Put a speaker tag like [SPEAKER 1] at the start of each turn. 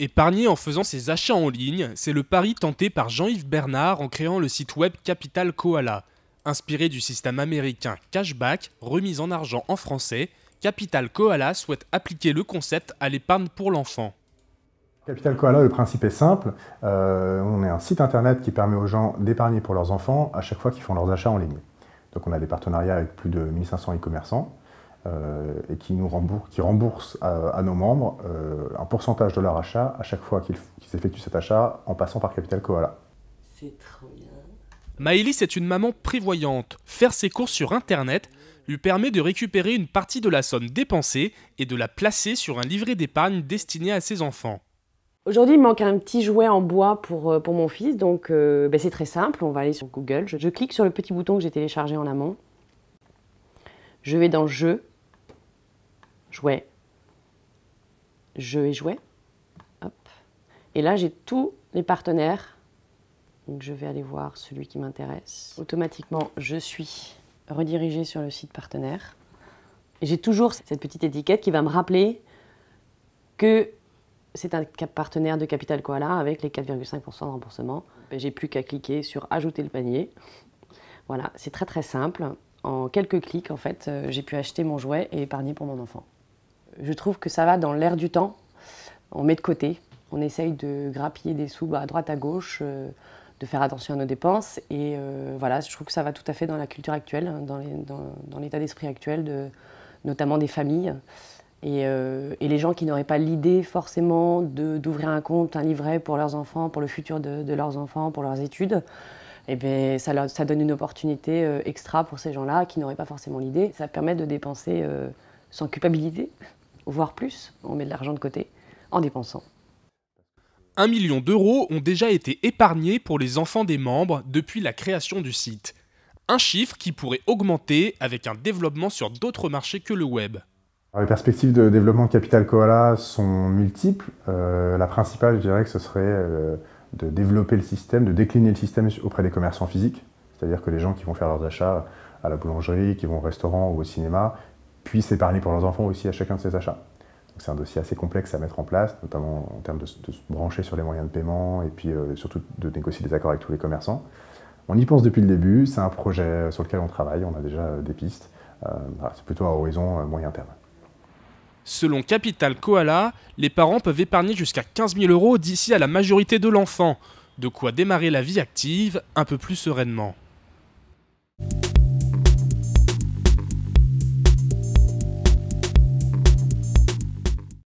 [SPEAKER 1] Épargner en faisant ses achats en ligne, c'est le pari tenté par Jean-Yves Bernard en créant le site web Capital Koala. Inspiré du système américain cashback, remise en argent en français, Capital Koala souhaite appliquer le concept à l'épargne pour l'enfant.
[SPEAKER 2] Capital Koala, le principe est simple. Euh, on est un site internet qui permet aux gens d'épargner pour leurs enfants à chaque fois qu'ils font leurs achats en ligne. Donc on a des partenariats avec plus de 1500 e-commerçants. Euh, et qui nous rembourse, qui rembourse à, nos membres euh, un pourcentage de leur achat à chaque fois qu'ils effectuent cet achat en passant par Capital Koala. C'est trop
[SPEAKER 1] bien. Maëlys est une maman prévoyante. Faire ses courses sur Internet lui permet de récupérer une partie de la somme dépensée et de la placer sur un livret d'épargne destiné à ses
[SPEAKER 3] enfants. Aujourd'hui, il manque un petit jouet en bois pour, euh, pour mon fils, donc ben, c'est très simple, on va aller sur Google, je, clique sur le petit bouton que j'ai téléchargé en amont, je vais dans Jeux, Jouet, jeu et jouet. Et là, j'ai tous les partenaires. Donc, je vais aller voir celui qui m'intéresse. Automatiquement, je suis redirigée sur le site partenaire. J'ai toujours cette petite étiquette qui va me rappeler que c'est un partenaire de Capital Koala avec les 4,5% de remboursement. J'ai plus qu'à cliquer sur Ajouter le panier. Voilà, c'est très très simple. En quelques clics, en fait, euh, j'ai pu acheter mon jouet et épargner pour mon enfant je trouve que ça va dans l'air du temps. On met de côté, on essaye de grappiller des sous à droite, à gauche, euh, de faire attention à nos dépenses. Et euh, voilà, je trouve que ça va tout à fait dans la culture actuelle, hein, dans l'état d'esprit actuel, notamment des familles. Euh, et, les gens qui n'auraient pas l'idée forcément d'ouvrir un compte, un livret pour leurs enfants, pour le futur de, leurs enfants, pour leurs études, eh ben, ça, ça donne une opportunité extra pour ces gens-là qui n'auraient pas forcément l'idée. Ça permet de dépenser sans culpabilité voire plus, on met de l'argent de côté en dépensant.
[SPEAKER 1] Un million d'euros ont déjà été épargnés pour les enfants des membres depuis la création du site. Un chiffre qui pourrait augmenter avec un développement sur d'autres marchés que le web.
[SPEAKER 2] les perspectives de développement de Capital Koala sont multiples. Euh, la principale, je dirais que ce serait euh, de développer le système, de décliner le système auprès des commerçants physiques. C'est-à-dire que les gens qui vont faire leurs achats à la boulangerie, qui vont au restaurant ou au cinéma, puis épargner pour leurs enfants aussi à chacun de ces achats. C'est un dossier assez complexe à mettre en place, notamment en termes de, se brancher sur les moyens de paiement et puis euh, surtout de négocier des accords avec tous les commerçants. On y pense depuis le début, c'est un projet euh, sur lequel on travaille, on a déjà euh, des pistes. c'est plutôt à horizon moyen terme.
[SPEAKER 1] Selon Capital Koala, les parents peuvent épargner jusqu'à 15 000 euros d'ici à la majorité de l'enfant, de quoi démarrer la vie active un peu plus sereinement.